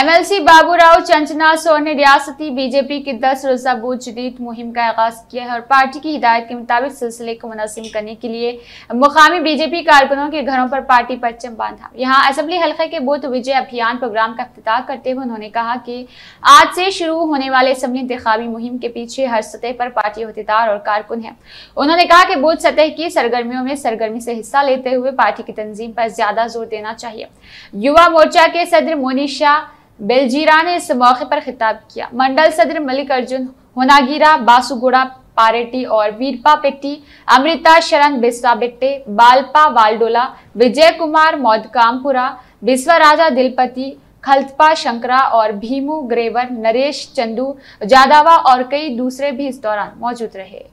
MLC Baburao चंचना सोर ने रियासती बीजेपी की दस रोजा बूथ जदीद मुहिम का आगाज किया है और पार्टी की हिदायत के मुताबिक सिलसिले को मुनसिम करने के लिए मुकामी बीजेपी कारकुनों के घरों पर पार्टी परचम बांधा यहां असम्बली हल्के के बूथ विजय अभियान प्रोग्राम का अफ्ताह करते हुए उन्होंने कहा कि आज से शुरू होने वाले असम्बली इंतबी मुहिम के पीछे हर सतह पर पार्टी अहदेदार और कारकुन है उन्होंने कहा कि बूथ सतह की सरगर्मियों में सरगर्मी से हिस्सा लेते हुए पार्टी की तंजीम पर ज्यादा जोर देना चाहिए युवा मोर्चा के सदर मोनी शाह बेलजीरा ने इस मौके पर खिताब किया मंडल सदर अर्जुन होनागिरा बासुगुड़ा पारेटी और वीरपा पेट्टी अमृता शरण बिस्वा बेट्टे बालपा वालडोला विजय कुमार मौदकामपुरा बिस्वा राजा दिलपति खल्तपा शंकरा और भीमू ग्रेवर नरेश चंदू जादावा और कई दूसरे भी इस दौरान मौजूद रहे